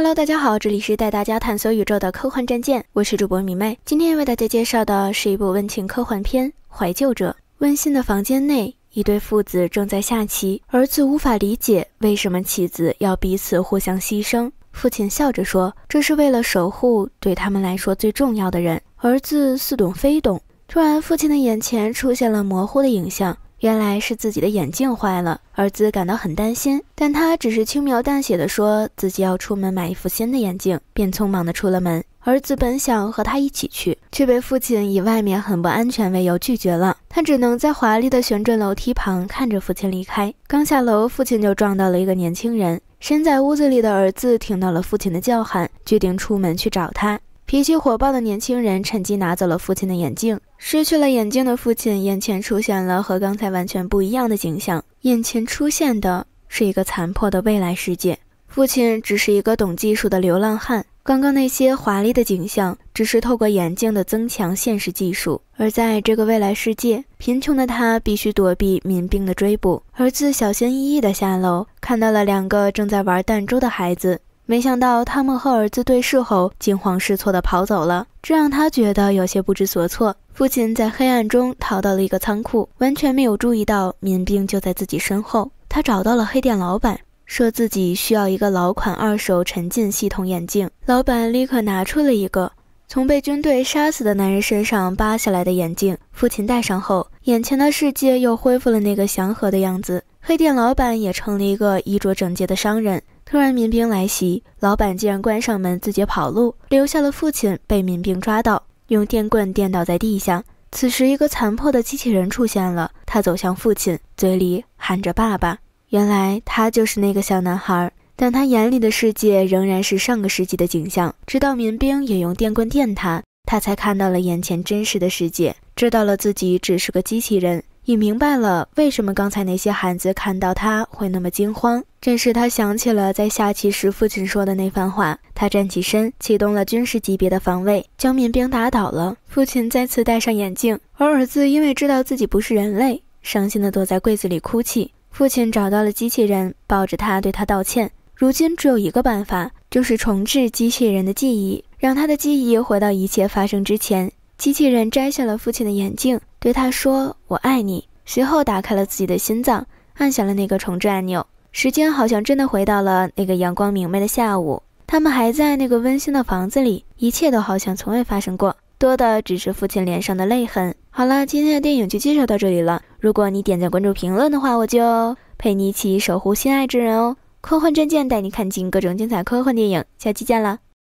Hello，大家好，这里是带大家探索宇宙的科幻战舰，我是主播米妹。今天为大家介绍的是一部温情科幻片《怀旧者》。温馨的房间内，一对父子正在下棋，儿子无法理解为什么棋子要彼此互相牺牲。父亲笑着说：“这是为了守护对他们来说最重要的人。”儿子似懂非懂。突然，父亲的眼前出现了模糊的影像。原来是自己的眼镜坏了，儿子感到很担心，但他只是轻描淡写的说自己要出门买一副新的眼镜，便匆忙的出了门。儿子本想和他一起去，却被父亲以外面很不安全为由拒绝了，他只能在华丽的旋转楼梯旁看着父亲离开。刚下楼，父亲就撞到了一个年轻人。身在屋子里的儿子听到了父亲的叫喊，决定出门去找他。脾气火爆的年轻人趁机拿走了父亲的眼镜。失去了眼镜的父亲眼前出现了和刚才完全不一样的景象，眼前出现的是一个残破的未来世界。父亲只是一个懂技术的流浪汉，刚刚那些华丽的景象只是透过眼镜的增强现实技术。而在这个未来世界，贫穷的他必须躲避民兵的追捕。儿子小心翼翼地下楼，看到了两个正在玩弹珠的孩子。没想到，他们和儿子对视后，惊慌失措的跑走了，这让他觉得有些不知所措。父亲在黑暗中逃到了一个仓库，完全没有注意到民兵就在自己身后。他找到了黑店老板，说自己需要一个老款二手沉浸系统眼镜。老板立刻拿出了一个从被军队杀死的男人身上扒下来的眼镜。父亲戴上后，眼前的世界又恢复了那个祥和的样子。黑店老板也成了一个衣着整洁的商人。突然，民兵来袭，老板竟然关上门，自己跑路，留下了父亲被民兵抓到，用电棍电倒在地下。此时，一个残破的机器人出现了，他走向父亲，嘴里喊着“爸爸”。原来，他就是那个小男孩，但他眼里的世界仍然是上个世纪的景象。直到民兵也用电棍电他，他才看到了眼前真实的世界，知道了自己只是个机器人。也明白了为什么刚才那些孩子看到他会那么惊慌，这时，他想起了在下棋时父亲说的那番话。他站起身，启动了军事级别的防卫，将民兵打倒了。父亲再次戴上眼镜，而儿子因为知道自己不是人类，伤心地躲在柜子里哭泣。父亲找到了机器人，抱着他对他道歉。如今只有一个办法，就是重置机器人的记忆，让他的记忆回到一切发生之前。机器人摘下了父亲的眼镜。对他说：“我爱你。”随后打开了自己的心脏，按下了那个重置按钮。时间好像真的回到了那个阳光明媚的下午，他们还在那个温馨的房子里，一切都好像从未发生过，多的只是父亲脸上的泪痕。好了，今天的电影就介绍到这里了。如果你点赞、关注、评论的话，我就陪你一起守护心爱之人哦。科幻战舰带你看尽各种精彩科幻电影，下期见了。